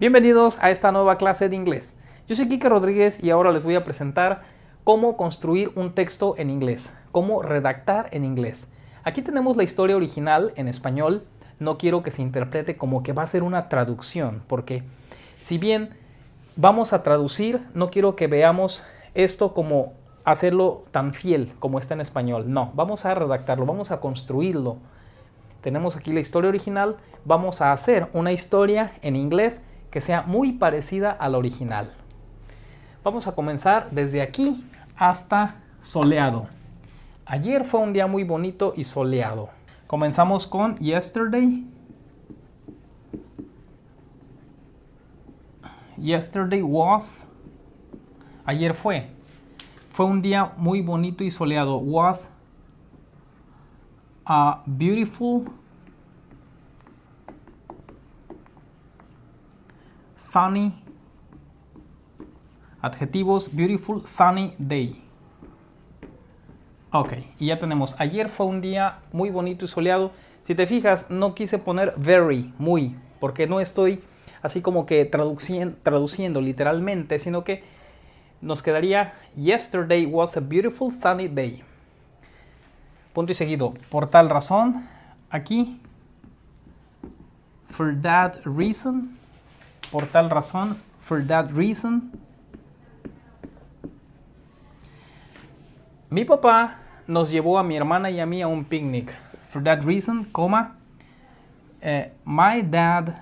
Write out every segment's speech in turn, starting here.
Bienvenidos a esta nueva clase de inglés. Yo soy Kike Rodríguez y ahora les voy a presentar cómo construir un texto en inglés, cómo redactar en inglés. Aquí tenemos la historia original en español. No quiero que se interprete como que va a ser una traducción, porque si bien vamos a traducir, no quiero que veamos esto como hacerlo tan fiel como está en español. No, vamos a redactarlo, vamos a construirlo. Tenemos aquí la historia original, vamos a hacer una historia en inglés sea muy parecida a la original. Vamos a comenzar desde aquí hasta soleado. Ayer fue un día muy bonito y soleado. Comenzamos con yesterday. Yesterday was. Ayer fue. Fue un día muy bonito y soleado. Was a beautiful sunny, adjetivos, beautiful, sunny day. Ok, y ya tenemos, ayer fue un día muy bonito y soleado. Si te fijas, no quise poner very, muy, porque no estoy así como que traduciendo, traduciendo literalmente, sino que nos quedaría yesterday was a beautiful sunny day. Punto y seguido, por tal razón, aquí, for that reason, por tal razón, for that reason. Mi papá nos llevó a mi hermana y a mí a un picnic. For that reason, coma, eh, my dad.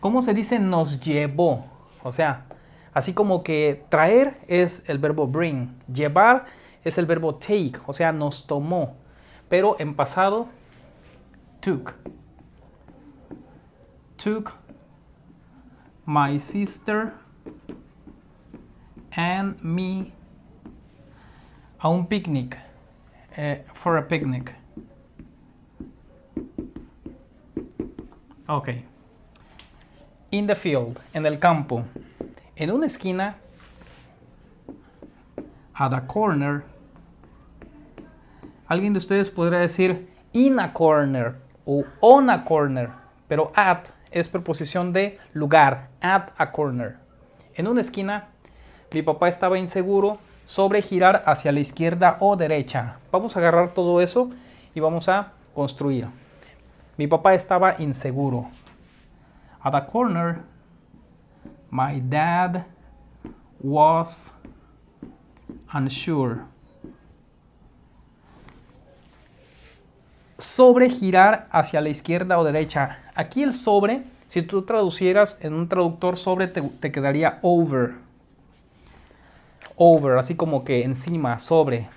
¿Cómo se dice nos llevó? O sea, así como que traer es el verbo bring, llevar es el verbo take, o sea, nos tomó, pero en pasado, took took my sister and me a un picnic, eh, for a picnic. Ok. In the field, en el campo. En una esquina, at a corner. Alguien de ustedes podría decir in a corner o on a corner, pero at es preposición de lugar, at a corner. En una esquina, mi papá estaba inseguro sobre girar hacia la izquierda o derecha. Vamos a agarrar todo eso y vamos a construir. Mi papá estaba inseguro. At a corner, my dad was unsure. Sobre girar hacia la izquierda o derecha Aquí el sobre, si tú traducieras en un traductor sobre, te, quedaría over. Over, así como que encima, sobre.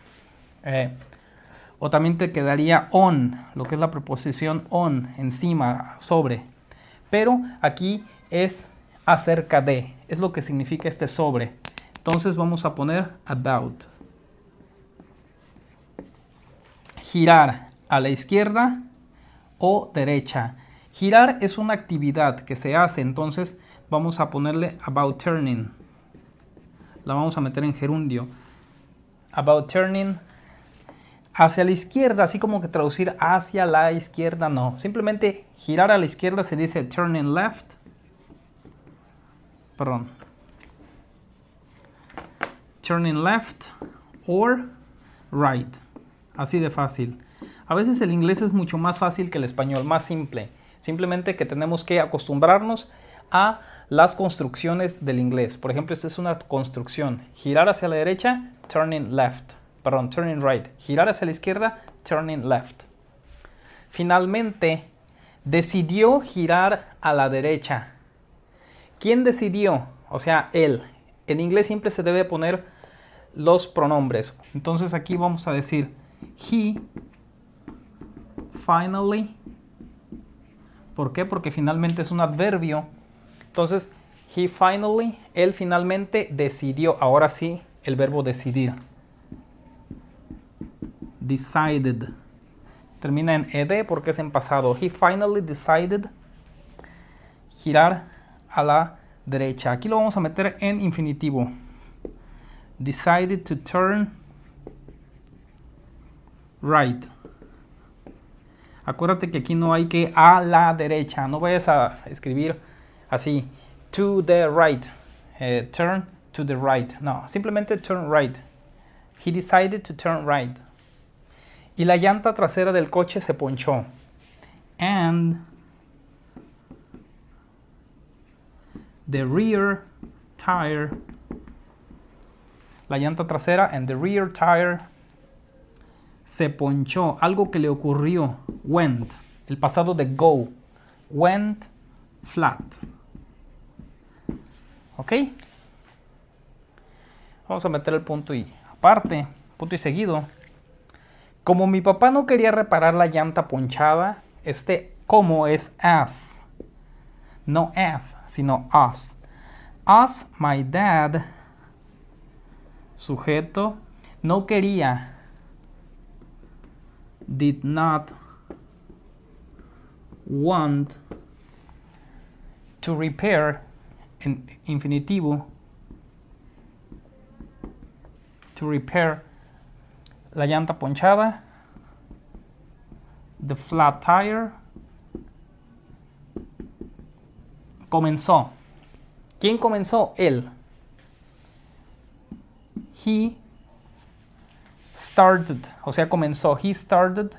Eh, o también te quedaría on, lo que es la preposición on, encima, sobre. Pero aquí es acerca de, es lo que significa este sobre. Entonces vamos a poner about. Girar a la izquierda o derecha. Girar es una actividad que se hace, entonces vamos a ponerle about turning. La vamos a meter en gerundio. About turning hacia la izquierda, así como que traducir hacia la izquierda, no. Simplemente girar a la izquierda se dice turning left. Perdón. Turning left or right. Así de fácil. A veces el inglés es mucho más fácil que el español, más simple. Simplemente que tenemos que acostumbrarnos a las construcciones del inglés. Por ejemplo, esta es una construcción. Girar hacia la derecha, turning left. Perdón, turning right. Girar hacia la izquierda, turning left. Finalmente, decidió girar a la derecha. ¿Quién decidió? O sea, él. En inglés siempre se debe poner los pronombres. Entonces aquí vamos a decir, he finally ¿Por qué? Porque finalmente es un adverbio. Entonces, he finally, él finalmente decidió. Ahora sí, el verbo decidir. Decided. Termina en ed porque es en pasado. He finally decided girar a la derecha. Aquí lo vamos a meter en infinitivo. Decided to turn right. Acuérdate que aquí no hay que a la derecha. No vayas a escribir así. To the right. Eh, turn to the right. No, simplemente turn right. He decided to turn right. Y la llanta trasera del coche se ponchó. And the rear tire. La llanta trasera and the rear tire se ponchó, algo que le ocurrió, went, el pasado de go, went flat. ¿Ok? Vamos a meter el punto y aparte, punto y seguido. Como mi papá no quería reparar la llanta ponchada, este como es as. No as, sino as. As my dad, sujeto, no quería did not want to repair en infinitivo to repair la llanta ponchada the flat tire comenzó quién comenzó él he started, o sea, comenzó. He started.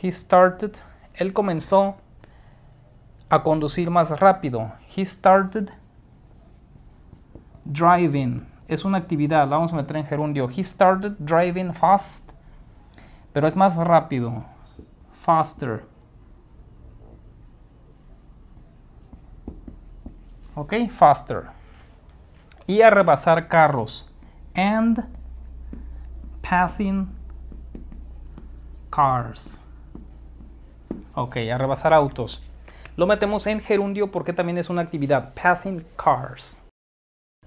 He started. Él comenzó a conducir más rápido. He started driving. Es una actividad, la vamos a meter en gerundio. He started driving fast, pero es más rápido. Faster. ¿Ok? Faster y a rebasar carros. And passing cars. Ok, a rebasar autos. Lo metemos en gerundio porque también es una actividad. Passing cars.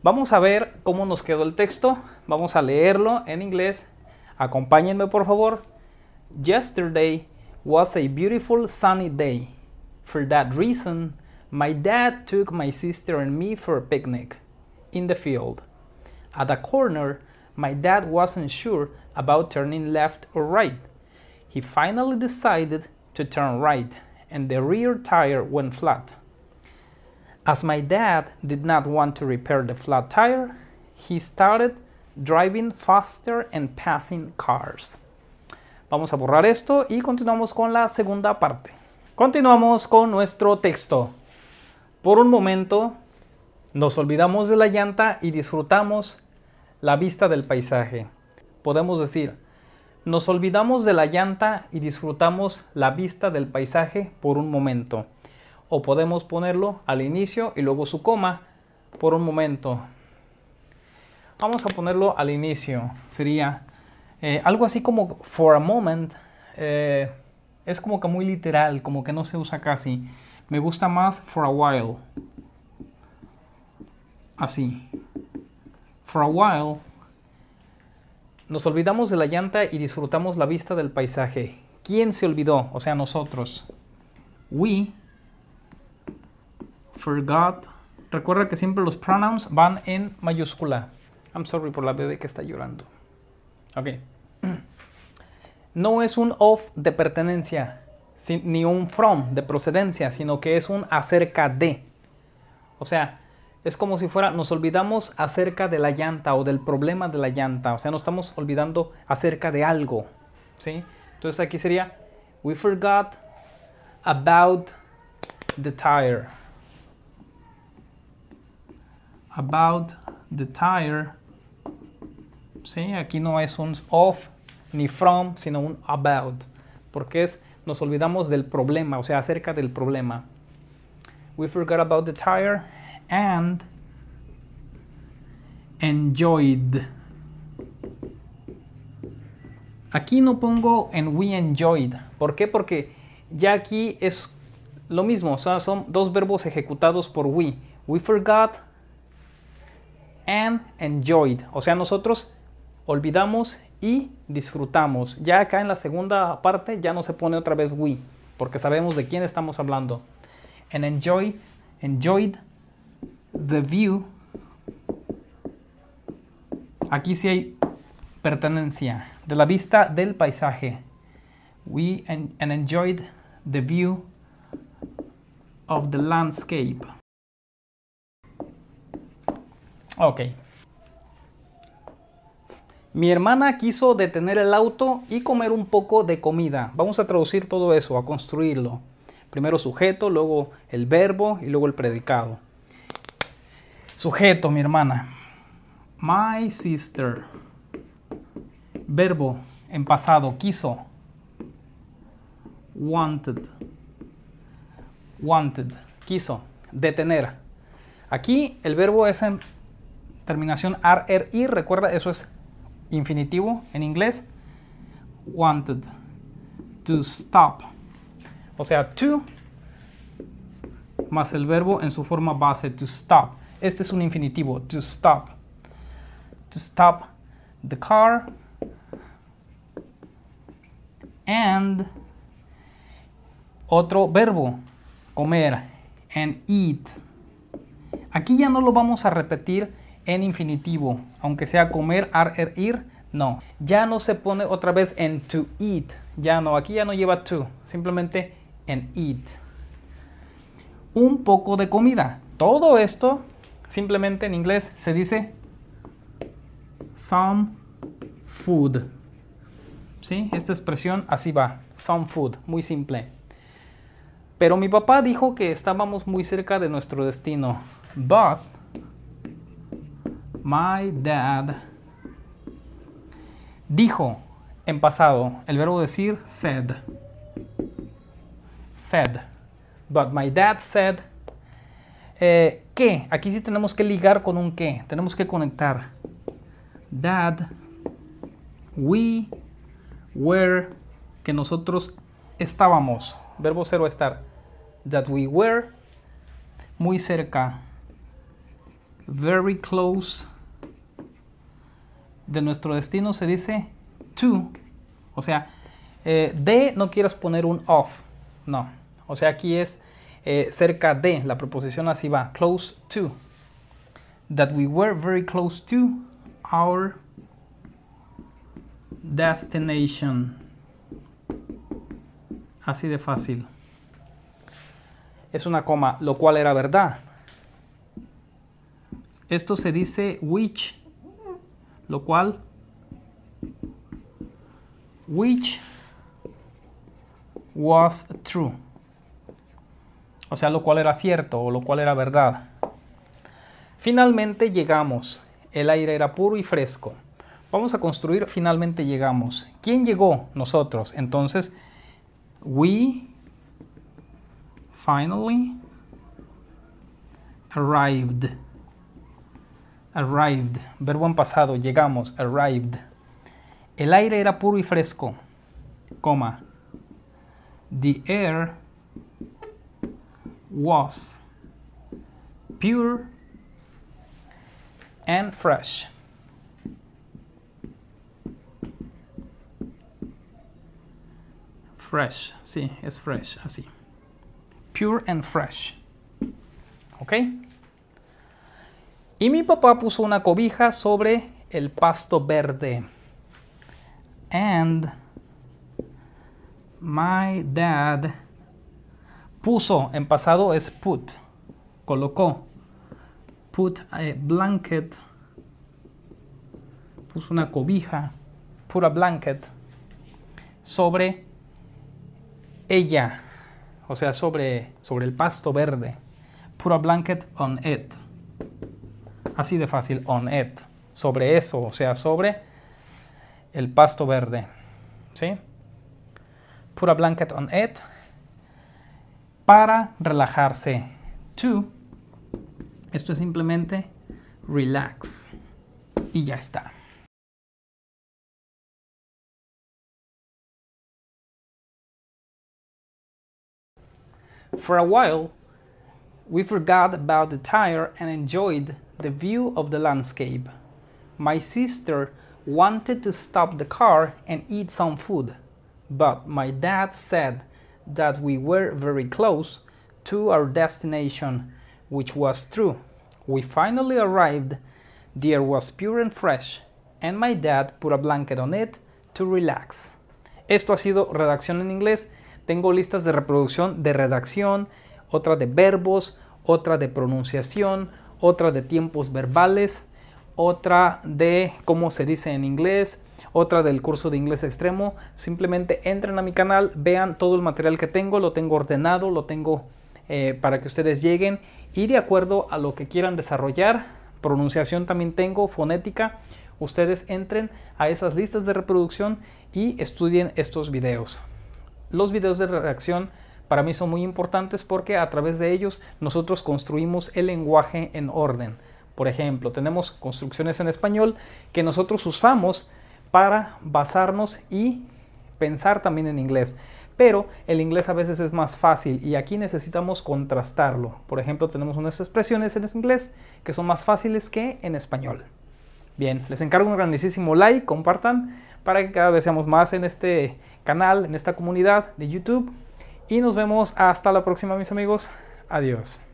Vamos a ver cómo nos quedó el texto. Vamos a leerlo en inglés. Acompáñenme por favor. Yesterday was a beautiful sunny day. For that reason, my dad took my sister and me for a picnic. in the field. At a corner, my dad wasn't sure about turning left or right. He finally decided to turn right, and the rear tire went flat. As my dad did not want to repair the flat tire, he started driving faster and passing cars. Vamos a borrar esto y continuamos con la segunda parte. Continuamos con nuestro texto. Por un momento Nos olvidamos de la llanta y disfrutamos la vista del paisaje. Podemos decir, nos olvidamos de la llanta y disfrutamos la vista del paisaje por un momento. O podemos ponerlo al inicio y luego su coma por un momento. Vamos a ponerlo al inicio. Sería eh, algo así como for a moment. Eh, es como que muy literal, como que no se usa casi. Me gusta más for a while así. For a while, nos olvidamos de la llanta y disfrutamos la vista del paisaje. ¿Quién se olvidó? O sea, nosotros. We forgot. Recuerda que siempre los pronouns van en mayúscula. I'm sorry por la bebé que está llorando. Ok. No es un of de pertenencia, ni un from de procedencia, sino que es un acerca de. O sea, es como si fuera, nos olvidamos acerca de la llanta o del problema de la llanta, o sea, nos estamos olvidando acerca de algo, ¿sí? Entonces aquí sería, we forgot about the tire. About the tire. ¿Sí? Aquí no es un of ni from, sino un about. Porque es, nos olvidamos del problema, o sea, acerca del problema. We forgot about the tire and enjoyed. Aquí no pongo en we enjoyed. ¿Por qué? Porque ya aquí es lo mismo. O sea, son dos verbos ejecutados por we. We forgot and enjoyed. O sea, nosotros olvidamos y disfrutamos. Ya acá en la segunda parte ya no se pone otra vez we. Porque sabemos de quién estamos hablando. En enjoy, enjoyed the view. Aquí sí hay pertenencia de la vista del paisaje. We and enjoyed the view of the landscape. Ok. Mi hermana quiso detener el auto y comer un poco de comida. Vamos a traducir todo eso, a construirlo. Primero sujeto, luego el verbo y luego el predicado. Sujeto, mi hermana. My sister. Verbo en pasado, quiso. Wanted. Wanted, quiso. Detener. Aquí el verbo es en terminación y er, Recuerda, eso es infinitivo en inglés. Wanted. To stop. O sea, to más el verbo en su forma base, to stop. Este es un infinitivo, to stop. To stop the car. And otro verbo, comer, and eat. Aquí ya no lo vamos a repetir en infinitivo, aunque sea comer, ar, er, ir, no. Ya no se pone otra vez en to eat, ya no, aquí ya no lleva to, simplemente en eat. Un poco de comida. Todo esto simplemente en inglés se dice some food. ¿Sí? Esta expresión así va, some food, muy simple. Pero mi papá dijo que estábamos muy cerca de nuestro destino. But my dad dijo en pasado el verbo decir said. Said. But my dad said. Eh, qué. Aquí sí tenemos que ligar con un qué. Tenemos que conectar. That we were, que nosotros estábamos. Verbo cero estar. That we were, muy cerca. Very close. De nuestro destino se dice to. O sea, eh, de no quieras poner un off. No. O sea, aquí es eh, cerca de, la proposición así va, close to, that we were very close to our destination. Así de fácil. Es una coma, lo cual era verdad. Esto se dice which, lo cual, which was true o sea, lo cual era cierto o lo cual era verdad. Finalmente llegamos, el aire era puro y fresco. Vamos a construir, finalmente llegamos. ¿Quién llegó? Nosotros. Entonces, we finally arrived. Arrived. Verbo en pasado, llegamos, arrived. El aire era puro y fresco, coma. The air was pure and fresh. Fresh, sí, es fresh, así. Pure and fresh. ¿Ok? Y mi papá puso una cobija sobre el pasto verde. And my dad puso en pasado es put, colocó. Put a eh, blanket, puso una cobija, put a blanket sobre ella, o sea, sobre, sobre el pasto verde. Put a blanket on it. Así de fácil, on it. Sobre eso, o sea, sobre el pasto verde. ¿Sí? Put a blanket on it para relajarse. To, esto es simplemente relax. Y ya está. For a while, we forgot about the tire and enjoyed the view of the landscape. My sister wanted to stop the car and eat some food, but my dad said that we were very close to our destination, which was true. We finally arrived, the air was pure and fresh, and my dad put a blanket on it to relax. Esto ha sido redacción en inglés. Tengo listas de reproducción de redacción, otra de verbos, otra de pronunciación, otra de tiempos verbales, otra de cómo se dice en inglés, otra del curso de inglés extremo. Simplemente entren a mi canal, vean todo el material que tengo, lo tengo ordenado, lo tengo eh, para que ustedes lleguen y de acuerdo a lo que quieran desarrollar, pronunciación también tengo, fonética, ustedes entren a esas listas de reproducción y estudien estos videos. Los videos de reacción para mí son muy importantes porque a través de ellos nosotros construimos el lenguaje en orden. Por ejemplo, tenemos construcciones en español que nosotros usamos para basarnos y pensar también en inglés. Pero el inglés a veces es más fácil y aquí necesitamos contrastarlo. Por ejemplo, tenemos unas expresiones en inglés que son más fáciles que en español. Bien, les encargo un grandísimo like, compartan para que cada vez seamos más en este canal, en esta comunidad de YouTube. Y nos vemos hasta la próxima, mis amigos. Adiós.